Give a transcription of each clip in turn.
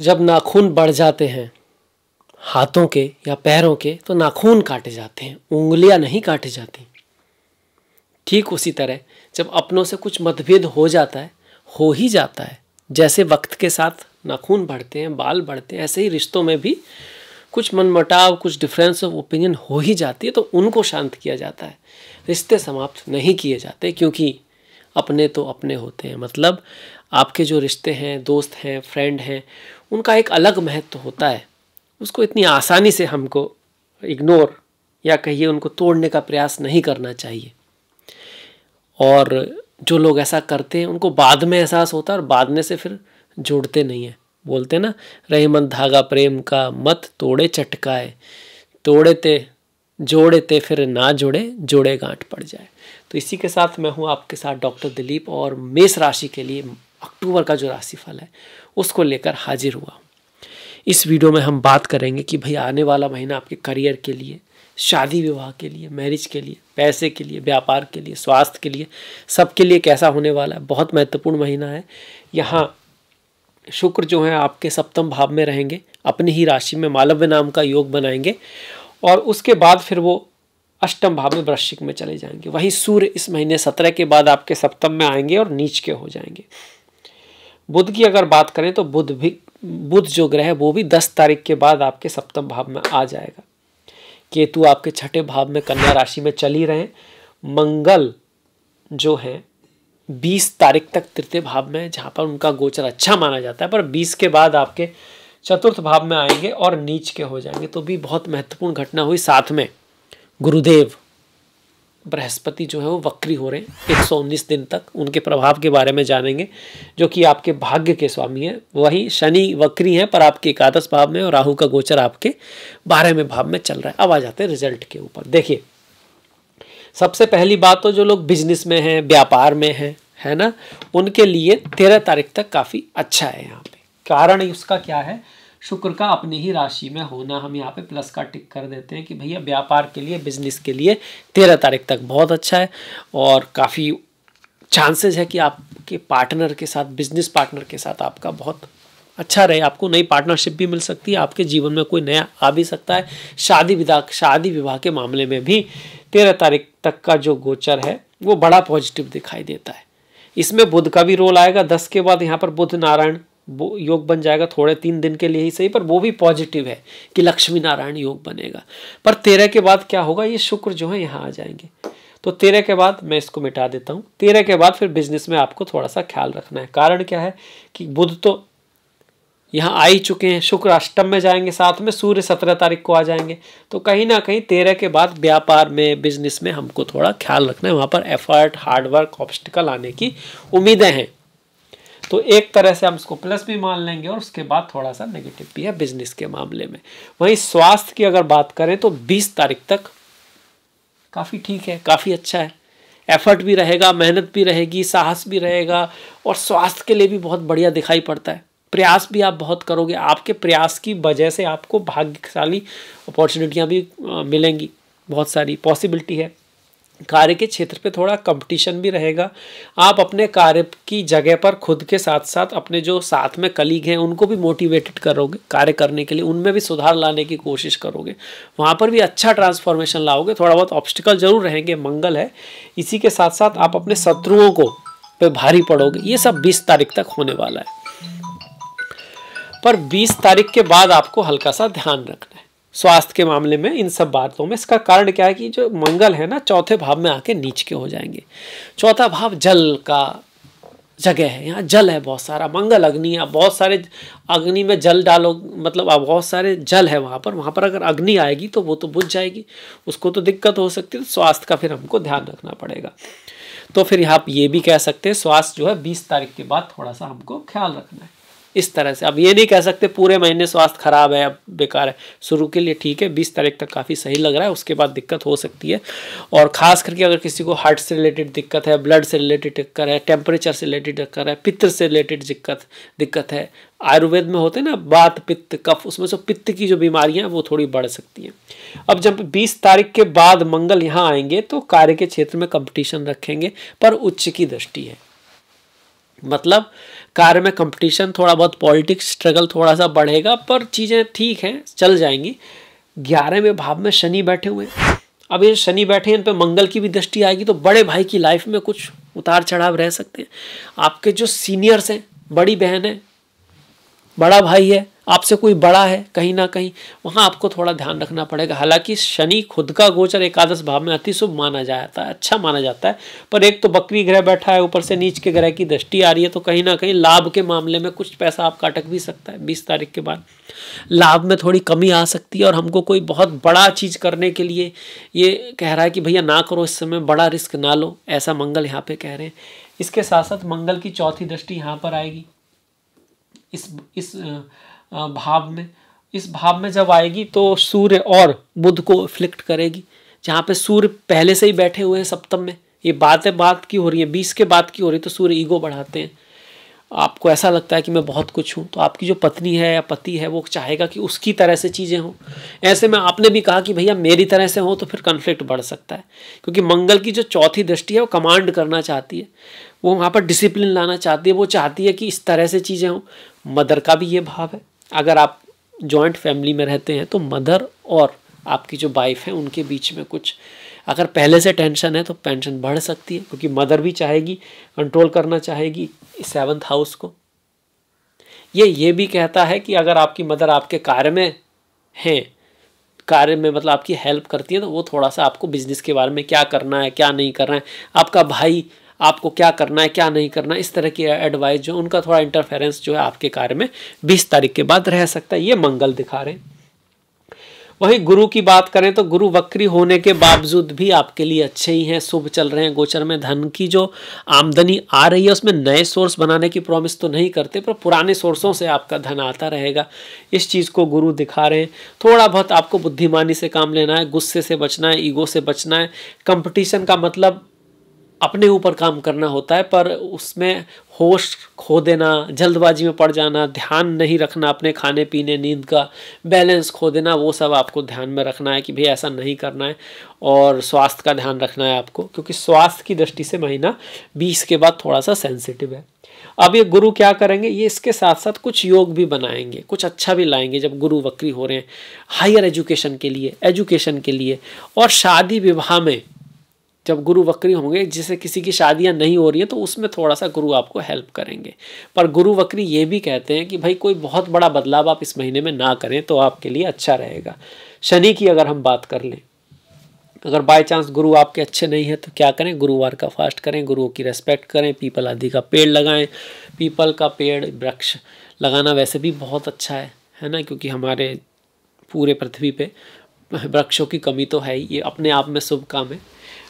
जब नाखून बढ़ जाते हैं हाथों के या पैरों के तो नाखून काटे जाते हैं उंगलियां नहीं काटी जाती ठीक उसी तरह जब अपनों से कुछ मतभेद हो जाता है हो ही जाता है जैसे वक्त के साथ नाखून बढ़ते हैं बाल बढ़ते हैं ऐसे ही रिश्तों में भी कुछ मनमटाव कुछ डिफरेंस ऑफ ओपिनियन हो ही जाती है तो उनको शांत किया जाता है रिश्ते समाप्त नहीं किए जाते क्योंकि अपने तो अपने होते हैं मतलब आपके जो रिश्ते हैं दोस्त हैं फ्रेंड हैं उनका एक अलग महत्व होता है उसको इतनी आसानी से हमको इग्नोर या कहिए उनको तोड़ने का प्रयास नहीं करना चाहिए और जो लोग ऐसा करते हैं उनको बाद में एहसास होता है और बाद में से फिर जोड़ते नहीं हैं बोलते ना रहीमन धागा प्रेम का मत तोड़े चटकाए तोड़े ते जोड़े ते फिर ना जोड़े जोड़े गांठ पड़ जाए तो इसी के साथ मैं हूँ आपके साथ डॉक्टर दिलीप और मेष राशि के लिए अक्टूबर का जो राशिफल है उसको लेकर हाजिर हुआ इस वीडियो में हम बात करेंगे कि भाई आने वाला महीना आपके करियर के लिए शादी विवाह के लिए मैरिज के लिए पैसे के लिए व्यापार के लिए स्वास्थ्य के लिए सबके लिए कैसा होने वाला है बहुत महत्वपूर्ण महीना है यहाँ शुक्र जो है आपके सप्तम भाव में रहेंगे अपनी ही राशि में मालव्य नाम का योग बनाएंगे और उसके बाद फिर वो अष्टम भाव में वृश्चिक में चले जाएंगे वहीं सूर्य इस महीने सत्रह के बाद आपके सप्तम में आएंगे और नीच के हो जाएंगे बुध की अगर बात करें तो बुध भी बुध जो ग्रह है वो भी दस तारीख के बाद आपके सप्तम भाव में आ जाएगा केतु आपके छठे भाव में कन्या राशि में चल ही रहे मंगल जो है बीस तारीख तक तृतीय भाव में जहाँ पर उनका गोचर अच्छा माना जाता है पर बीस के बाद आपके चतुर्थ भाव में आएंगे और नीच के हो जाएंगे तो भी बहुत महत्वपूर्ण घटना हुई साथ में गुरुदेव बृहस्पति जो है वो वक्री हो रहे हैं 119 दिन तक उनके प्रभाव के बारे में जानेंगे जो कि आपके भाग्य के स्वामी हैं वही शनि वक्री हैं पर आपके एकादश भाव में और राहु का गोचर आपके बारहवें भाव में चल रहा है अब आ जाते हैं रिजल्ट के ऊपर देखिए सबसे पहली बात तो जो लोग बिजनेस में हैं व्यापार में हैं है ना उनके लिए तेरह तारीख तक काफ़ी अच्छा है यहाँ पे कारण उसका क्या है शुक्र का अपनी ही राशि में होना हम यहाँ पे प्लस का टिक कर देते हैं कि भैया व्यापार के लिए बिजनेस के लिए तेरह तारीख तक बहुत अच्छा है और काफ़ी चांसेस है कि आपके पार्टनर के साथ बिजनेस पार्टनर के साथ आपका बहुत अच्छा रहे आपको नई पार्टनरशिप भी मिल सकती है आपके जीवन में कोई नया आ भी सकता है शादी विदा शादी विवाह के मामले में भी तेरह तारीख तक का जो गोचर है वो बड़ा पॉजिटिव दिखाई देता है इसमें बुध का भी रोल आएगा दस के बाद यहाँ पर बुध नारायण वो योग बन जाएगा थोड़े तीन दिन के लिए ही सही पर वो भी पॉजिटिव है कि लक्ष्मी नारायण योग बनेगा पर तेरह के बाद क्या होगा ये शुक्र जो है यहाँ आ जाएंगे तो तेरह के बाद मैं इसको मिटा देता हूँ तेरह के बाद फिर बिजनेस में आपको थोड़ा सा ख्याल रखना है कारण क्या है कि बुध तो यहाँ आ ही चुके हैं शुक्र अष्टम में जाएंगे साथ में सूर्य सत्रह तारीख को आ जाएंगे तो कहीं ना कहीं तेरह के बाद व्यापार में बिजनेस में हमको थोड़ा ख्याल रखना है वहाँ पर एफर्ट हार्डवर्क ऑब्स्टिकल आने की उम्मीदें हैं तो एक तरह से हम इसको प्लस भी मान लेंगे और उसके बाद थोड़ा सा नेगेटिव भी है बिजनेस के मामले में वहीं स्वास्थ्य की अगर बात करें तो बीस तारीख तक काफ़ी ठीक है काफ़ी अच्छा है एफर्ट भी रहेगा मेहनत भी रहेगी साहस भी रहेगा और स्वास्थ्य के लिए भी बहुत बढ़िया दिखाई पड़ता है प्रयास भी आप बहुत करोगे आपके प्रयास की वजह से आपको भाग्यशाली अपॉर्चुनिटियाँ भी मिलेंगी बहुत सारी पॉसिबिलिटी है कार्य के क्षेत्र पे थोड़ा कंपटीशन भी रहेगा आप अपने कार्य की जगह पर खुद के साथ साथ अपने जो साथ में कलीग हैं उनको भी मोटिवेटेड करोगे कार्य करने के लिए उनमें भी सुधार लाने की कोशिश करोगे वहाँ पर भी अच्छा ट्रांसफॉर्मेशन लाओगे थोड़ा बहुत ऑब्स्टिकल जरूर रहेंगे मंगल है इसी के साथ साथ आप अपने शत्रुओं को पे भारी पड़ोगे ये सब बीस तारीख तक होने वाला है पर बीस तारीख के बाद आपको हल्का सा ध्यान रखना है स्वास्थ्य के मामले में इन सब बातों में इसका कारण क्या है कि जो मंगल है ना चौथे भाव में आके नीच के हो जाएंगे चौथा भाव जल का जगह है यहाँ जल है बहुत सारा मंगल अग्नि आप बहुत सारे अग्नि में जल डालो मतलब आप बहुत सारे जल है वहाँ पर वहाँ पर अगर अग्नि आएगी तो वो तो बुझ जाएगी उसको तो दिक्कत हो सकती है तो स्वास्थ्य का फिर हमको ध्यान रखना पड़ेगा तो फिर यहाँ ये भी कह सकते हैं स्वास्थ्य जो है बीस तारीख के बाद थोड़ा सा हमको ख्याल रखना है इस तरह से अब ये नहीं कह सकते पूरे महीने स्वास्थ्य खराब है अब बेकार है शुरू के लिए ठीक है बीस तारीख तक काफ़ी सही लग रहा है उसके बाद दिक्कत हो सकती है और ख़ास करके अगर किसी को हार्ट से रिलेटेड दिक्कत है ब्लड से रिलेटेड दिक्कत है टेम्परेचर से रिलेटेड दिक्कत है पित्त से रिलेटेड दिक्कत दिक्कत है आयुर्वेद में होते हैं ना बात पित्त कफ उसमें से पित्त की जो बीमारियाँ वो थोड़ी बढ़ सकती हैं अब जब बीस तारीख के बाद मंगल यहाँ आएंगे तो कार्य के क्षेत्र में कंपटिशन रखेंगे पर उच्च की दृष्टि है मतलब कार्य में कंपटीशन थोड़ा बहुत पॉलिटिक्स स्ट्रगल थोड़ा सा बढ़ेगा पर चीज़ें ठीक हैं चल जाएंगी ग्यारहवें भाव में शनि बैठे हुए हैं अब ये शनि बैठे हैं इन पर मंगल की भी दृष्टि आएगी तो बड़े भाई की लाइफ में कुछ उतार चढ़ाव रह सकते हैं आपके जो सीनियर्स हैं बड़ी बहन है बड़ा भाई है आपसे कोई बड़ा है कहीं ना कहीं वहाँ आपको थोड़ा ध्यान रखना पड़ेगा हालांकि शनि खुद का गोचर एकादश भाव में अति शुभ माना जाता है अच्छा माना जाता है पर एक तो बकरी ग्रह बैठा है ऊपर से नीच के ग्रह की दृष्टि आ रही है तो कहीं ना कहीं लाभ के मामले में कुछ पैसा आपका अटक भी सकता है बीस तारीख के बाद लाभ में थोड़ी कमी आ सकती है और हमको कोई बहुत बड़ा चीज़ करने के लिए ये कह रहा है कि भैया ना करो इस समय बड़ा रिस्क ना लो ऐसा मंगल यहाँ पे कह रहे हैं इसके साथ साथ मंगल की चौथी दृष्टि यहाँ पर आएगी इस इस भाव में इस भाव में जब आएगी तो सूर्य और बुध को इफ्लिक्ट करेगी जहाँ पे सूर्य पहले से ही बैठे हुए हैं सप्तम में ये बातें बात की हो रही है बीस के बाद की हो रही है तो सूर्य ईगो बढ़ाते हैं आपको ऐसा लगता है कि मैं बहुत कुछ हूँ तो आपकी जो पत्नी है या पति है वो चाहेगा कि उसकी तरह से चीज़ें हों ऐसे में आपने भी कहा कि भैया मेरी तरह से हो तो फिर कन्फ्लिक्ट बढ़ सकता है क्योंकि मंगल की जो चौथी दृष्टि है वो कमांड करना चाहती है वो वहाँ पर डिसिप्लिन लाना चाहती है वो चाहती है कि इस तरह से चीज़ें हों मदर का भी ये भाव है अगर आप जॉइंट फैमिली में रहते हैं तो मदर और आपकी जो वाइफ है उनके बीच में कुछ अगर पहले से टेंशन है तो पेंशन बढ़ सकती है क्योंकि मदर भी चाहेगी कंट्रोल करना चाहेगी सेवन्थ हाउस को ये ये भी कहता है कि अगर आपकी मदर आपके कार्य में हैं कार्य में मतलब आपकी हेल्प करती है तो वो थोड़ा सा आपको बिजनेस के बारे में क्या करना है क्या नहीं करना है आपका भाई आपको क्या करना है क्या नहीं करना इस तरह की एडवाइस जो उनका थोड़ा इंटरफेरेंस जो है आपके कार्य में बीस तारीख के बाद रह सकता है ये मंगल दिखा रहे हैं वहीं गुरु की बात करें तो गुरु वक्री होने के बावजूद भी आपके लिए अच्छे ही हैं शुभ चल रहे हैं गोचर में धन की जो आमदनी आ रही है उसमें नए सोर्स बनाने की प्रॉमिस तो नहीं करते पर पुराने सोर्सों से आपका धन आता रहेगा इस चीज़ को गुरु दिखा रहे हैं थोड़ा बहुत आपको बुद्धिमानी से काम लेना है गुस्से से बचना है ईगो से बचना है कंपटिशन का मतलब अपने ऊपर काम करना होता है पर उसमें होश खो देना जल्दबाजी में पड़ जाना ध्यान नहीं रखना अपने खाने पीने नींद का बैलेंस खो देना वो सब आपको ध्यान में रखना है कि भाई ऐसा नहीं करना है और स्वास्थ्य का ध्यान रखना है आपको क्योंकि स्वास्थ्य की दृष्टि से महीना बीस के बाद थोड़ा सा सेंसिटिव है अब ये गुरु क्या करेंगे ये इसके साथ साथ कुछ योग भी बनाएंगे कुछ अच्छा भी लाएंगे जब गुरु वक्री हो रहे हैं हायर एजुकेशन के लिए एजुकेशन के लिए और शादी विवाह में जब गुरु वक्री होंगे जिसे किसी की शादियां नहीं हो रही हैं तो उसमें थोड़ा सा गुरु आपको हेल्प करेंगे पर गुरु वक्री ये भी कहते हैं कि भाई कोई बहुत बड़ा बदलाव आप इस महीने में ना करें तो आपके लिए अच्छा रहेगा शनि की अगर हम बात कर लें अगर बाय चांस गुरु आपके अच्छे नहीं हैं तो क्या करें गुरुवार का फास्ट करें गुरुओं की रेस्पेक्ट करें पीपल आदि का पेड़ लगाएं पीपल का पेड़ वृक्ष लगाना वैसे भी बहुत अच्छा है है ना क्योंकि हमारे पूरे पृथ्वी पे वृक्षों की कमी तो है ही ये अपने आप में शुभ काम है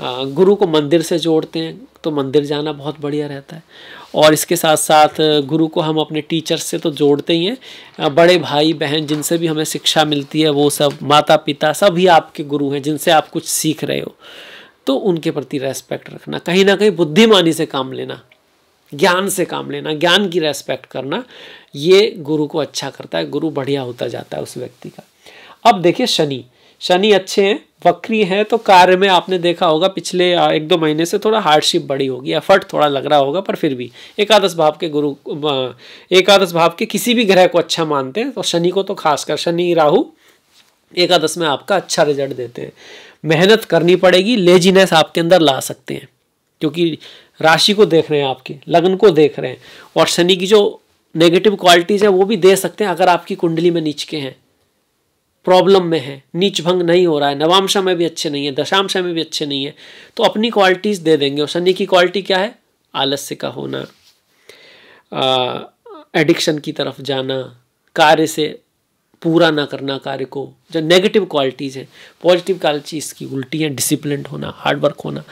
गुरु को मंदिर से जोड़ते हैं तो मंदिर जाना बहुत बढ़िया रहता है और इसके साथ साथ गुरु को हम अपने टीचर्स से तो जोड़ते ही हैं बड़े भाई बहन जिनसे भी हमें शिक्षा मिलती है वो सब माता पिता सभी आपके गुरु हैं जिनसे आप कुछ सीख रहे हो तो उनके प्रति रेस्पेक्ट रखना कहीं ना कहीं बुद्धिमानी से काम लेना ज्ञान से काम लेना ज्ञान की रेस्पेक्ट करना ये गुरु को अच्छा करता है गुरु बढ़िया होता जाता है उस व्यक्ति का अब देखिए शनि शनि अच्छे हैं वक्री हैं तो कार्य में आपने देखा होगा पिछले एक दो महीने से थोड़ा हार्डशिप बड़ी होगी एफर्ट थोड़ा लग रहा होगा पर फिर भी एकादश भाव के गुरु एकादश भाव के किसी भी ग्रह को अच्छा मानते हैं तो शनि को तो खासकर शनि राहु एकादश में आपका अच्छा रिजल्ट देते हैं मेहनत करनी पड़ेगी लेजीनेस आपके अंदर ला सकते हैं क्योंकि राशि को देख रहे हैं आपकी लग्न को देख रहे हैं और शनि की जो नेगेटिव क्वालिटीज़ हैं वो भी दे सकते हैं अगर आपकी कुंडली में नीच के हैं प्रॉब्लम में है नीच भंग नहीं हो रहा है नवामशा में भी अच्छे नहीं है दशामशा में भी अच्छे नहीं है तो अपनी क्वालिटीज़ दे देंगे और शनि की क्वालिटी क्या है आलस्य का होना एडिक्शन की तरफ जाना कार्य से पूरा ना करना कार्य को जो नेगेटिव क्वालिटीज़ हैं पॉजिटिव क्वालिटीज़ की उल्टी हैं डिसिप्लिन होना हार्डवर्क होना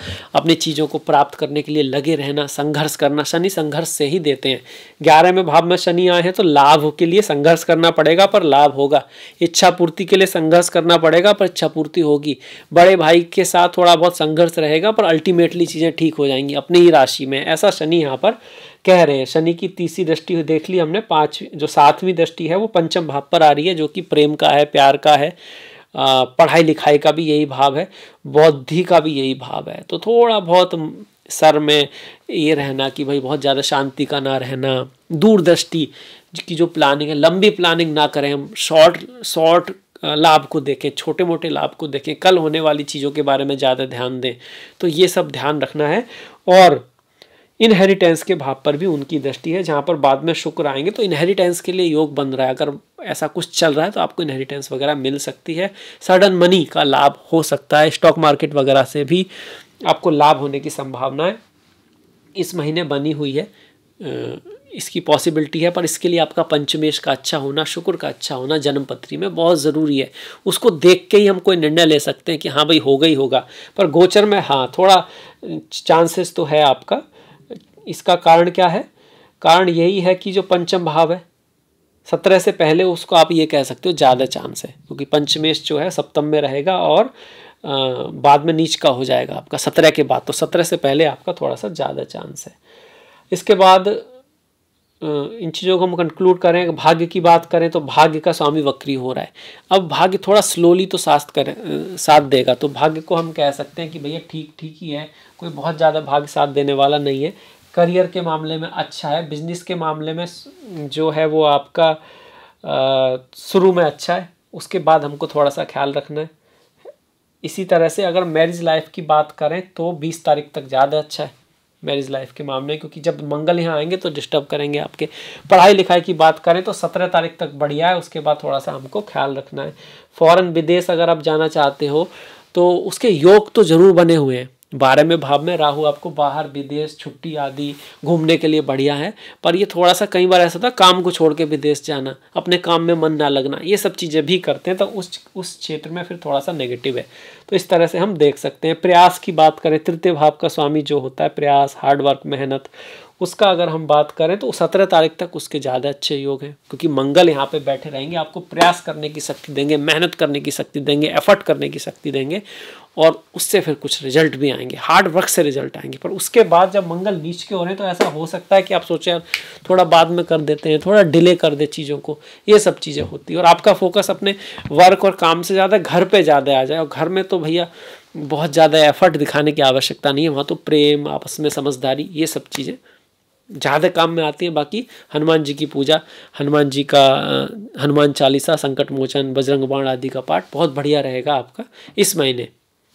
अपने चीज़ों को प्राप्त करने के लिए लगे रहना संघर्ष करना शनि संघर्ष से ही देते हैं ग्यारहवें भाव में शनि आए हैं तो लाभ के लिए संघर्ष करना पड़ेगा पर लाभ होगा इच्छा पूर्ति के लिए संघर्ष करना पड़ेगा पर इच्छा पूर्ति होगी बड़े भाई के साथ थोड़ा बहुत संघर्ष रहेगा पर अल्टीमेटली चीज़ें ठीक हो जाएंगी अपनी ही राशि में ऐसा शनि यहाँ पर कह रहे हैं शनि की तीसरी दृष्टि देख ली हमने पांच जो सातवीं दृष्टि है वो पंचम भाव पर आ रही है जो कि प्रेम का है प्यार का है पढ़ाई लिखाई का भी यही भाव है बौद्धि का भी यही भाव है तो थोड़ा बहुत सर में ये रहना कि भाई बहुत ज़्यादा शांति का ना रहना दूरदृष्टि की जो प्लानिंग है लंबी प्लानिंग ना करें हम शॉर्ट शॉर्ट लाभ को देखें छोटे मोटे लाभ को देखें कल होने वाली चीज़ों के बारे में ज़्यादा ध्यान दें तो ये सब ध्यान रखना है और इनहेरिटेंस के भाव पर भी उनकी दृष्टि है जहाँ पर बाद में शुक्र आएंगे तो इनहेरिटेंस के लिए योग बन रहा है अगर ऐसा कुछ चल रहा है तो आपको इनहेरिटेंस वगैरह मिल सकती है सडन मनी का लाभ हो सकता है स्टॉक मार्केट वगैरह से भी आपको लाभ होने की है इस महीने बनी हुई है इसकी पॉसिबिलिटी है पर इसके लिए आपका पंचमेश का अच्छा होना शुक्र का अच्छा होना जन्मपत्री में बहुत ज़रूरी है उसको देख के ही हम कोई निर्णय ले सकते हैं कि हाँ भाई होगा ही होगा पर गोचर में हाँ थोड़ा चांसेस तो है आपका इसका कारण क्या है कारण यही है कि जो पंचम भाव है सत्रह से पहले उसको आप ये कह सकते हो ज़्यादा चांस है क्योंकि पंचमेश जो है सप्तम में रहेगा और आ, बाद में नीच का हो जाएगा आपका सत्रह के बाद तो सत्रह से पहले आपका थोड़ा सा ज़्यादा चांस है इसके बाद इन चीज़ों को हम कंक्लूड करें भाग्य की बात करें तो भाग्य का स्वामी वक्री हो रहा है अब भाग्य थोड़ा स्लोली तो साथ कर साथ देगा तो भाग्य को हम कह सकते हैं कि भैया ठीक ठीक ही है कोई बहुत ज़्यादा भाग्य साथ देने वाला नहीं है करियर के मामले में अच्छा है बिजनेस के मामले में जो है वो आपका शुरू में अच्छा है उसके बाद हमको थोड़ा सा ख्याल रखना है इसी तरह से अगर मैरिज लाइफ की बात करें तो बीस तारीख तक ज़्यादा अच्छा है मैरिज लाइफ के मामले क्योंकि जब मंगल यहाँ आएंगे तो डिस्टर्ब करेंगे आपके पढ़ाई लिखाई की बात करें तो सत्रह तारीख तक बढ़िया है उसके बाद थोड़ा सा हमको ख्याल रखना है फ़ौरन विदेश अगर आप जाना चाहते हो तो उसके योग तो ज़रूर बने हुए हैं बारहवें भाव में राहु आपको बाहर विदेश छुट्टी आदि घूमने के लिए बढ़िया है पर ये थोड़ा सा कई बार ऐसा था काम को छोड़ के विदेश जाना अपने काम में मन ना लगना ये सब चीज़ें भी करते हैं तो उस उस क्षेत्र में फिर थोड़ा सा नेगेटिव है तो इस तरह से हम देख सकते हैं प्रयास की बात करें तृतीय भाव का स्वामी जो होता है प्रयास हार्डवर्क मेहनत उसका अगर हम बात करें तो सत्रह तारीख तक उसके ज़्यादा अच्छे योग हैं क्योंकि मंगल यहाँ पे बैठे रहेंगे आपको प्रयास करने की शक्ति देंगे मेहनत करने की शक्ति देंगे एफर्ट करने की शक्ति देंगे और उससे फिर कुछ रिजल्ट भी आएंगे हार्ड वर्क से रिजल्ट आएंगे पर उसके बाद जब मंगल नीच के हो रहे हैं तो ऐसा हो सकता है कि आप सोचें थोड़ा बाद में कर देते हैं थोड़ा डिले कर दे चीज़ों को ये सब चीज़ें होती है और आपका फोकस अपने वर्क और काम से ज़्यादा घर पर ज़्यादा आ जाए और घर में तो भैया बहुत ज़्यादा एफर्ट दिखाने की आवश्यकता नहीं है वहाँ तो प्रेम आपस में समझदारी ये सब चीज़ें ज़्यादा काम में आती हैं बाकी हनुमान जी की पूजा हनुमान जी का हनुमान चालीसा संकट मोचन बजरंग बाण आदि का पाठ बहुत बढ़िया रहेगा आपका इस महीने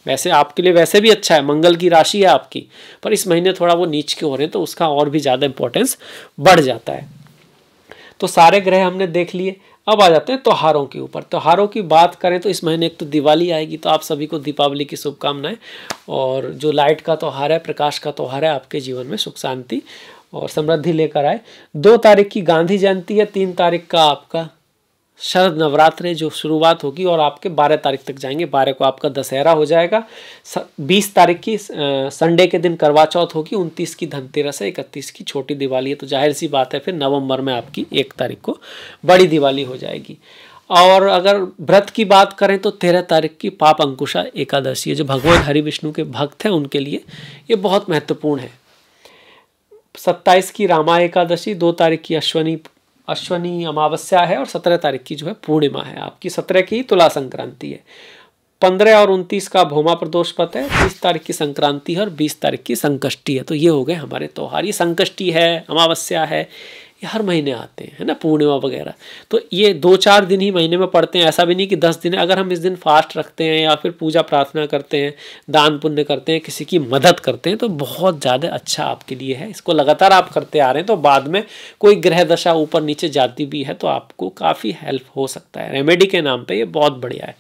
वैसे आपके लिए वैसे भी अच्छा है मंगल की राशि है आपकी पर इस महीने थोड़ा वो नीच के हो रहे हैं तो उसका और भी ज़्यादा इंपॉर्टेंस बढ़ जाता है तो सारे ग्रह हमने देख लिए अब आ जाते हैं त्योहारों के ऊपर त्योहारों की बात करें तो इस महीने एक तो दिवाली आएगी तो आप सभी को दीपावली की शुभकामनाएं और जो लाइट का त्यौहार है प्रकाश का त्यौहार है आपके जीवन में सुख शांति और समृद्धि लेकर आए दो तारीख की गांधी जयंती है तीन तारीख का आपका शरद नवरात्र जो शुरुआत होगी और आपके 12 तारीख तक जाएंगे 12 को आपका दशहरा हो जाएगा 20 तारीख की संडे के दिन करवा चौथ होगी 29 की धनतेरस है इकतीस की छोटी दिवाली है तो जाहिर सी बात है फिर नवंबर में आपकी एक तारीख को बड़ी दिवाली हो जाएगी और अगर व्रत की बात करें तो तेरह तारीख की पाप अंकुशा एकादशी है जो भगवान हरि विष्णु के भक्त हैं उनके लिए ये बहुत महत्वपूर्ण है सत्ताईस की रामा एकादशी दो तारीख की अश्वनी अश्वनी अमावस्या है और सत्रह तारीख की जो है पूर्णिमा है आपकी सत्रह की तुला संक्रांति है पंद्रह और उनतीस का भोमा प्रदोष पथ है तीस तारीख की संक्रांति है और बीस तारीख की संकष्टि है तो ये हो गए हमारे त्यौहार ये संकष्टि है अमावस्या है ये हर महीने आते हैं है ना पूर्णिमा वगैरह तो ये दो चार दिन ही महीने में पढ़ते हैं ऐसा भी नहीं कि दस दिन अगर हम इस दिन फास्ट रखते हैं या फिर पूजा प्रार्थना करते हैं दान पुण्य करते हैं किसी की मदद करते हैं तो बहुत ज़्यादा अच्छा आपके लिए है इसको लगातार आप करते आ रहे हैं तो बाद में कोई ग्रह दशा ऊपर नीचे जाती भी है तो आपको काफ़ी हेल्प हो सकता है रेमेडी के नाम पर यह बहुत बढ़िया है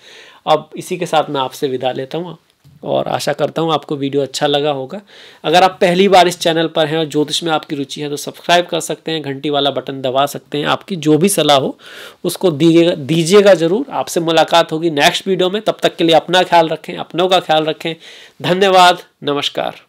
अब इसी के साथ मैं आपसे विदा लेता हूँ और आशा करता हूँ आपको वीडियो अच्छा लगा होगा अगर आप पहली बार इस चैनल पर हैं और ज्योतिष में आपकी रुचि है तो सब्सक्राइब कर सकते हैं घंटी वाला बटन दबा सकते हैं आपकी जो भी सलाह हो उसको दीजिएगा दीजिएगा ज़रूर आपसे मुलाकात होगी नेक्स्ट वीडियो में तब तक के लिए अपना ख्याल रखें अपनों का ख्याल रखें धन्यवाद नमस्कार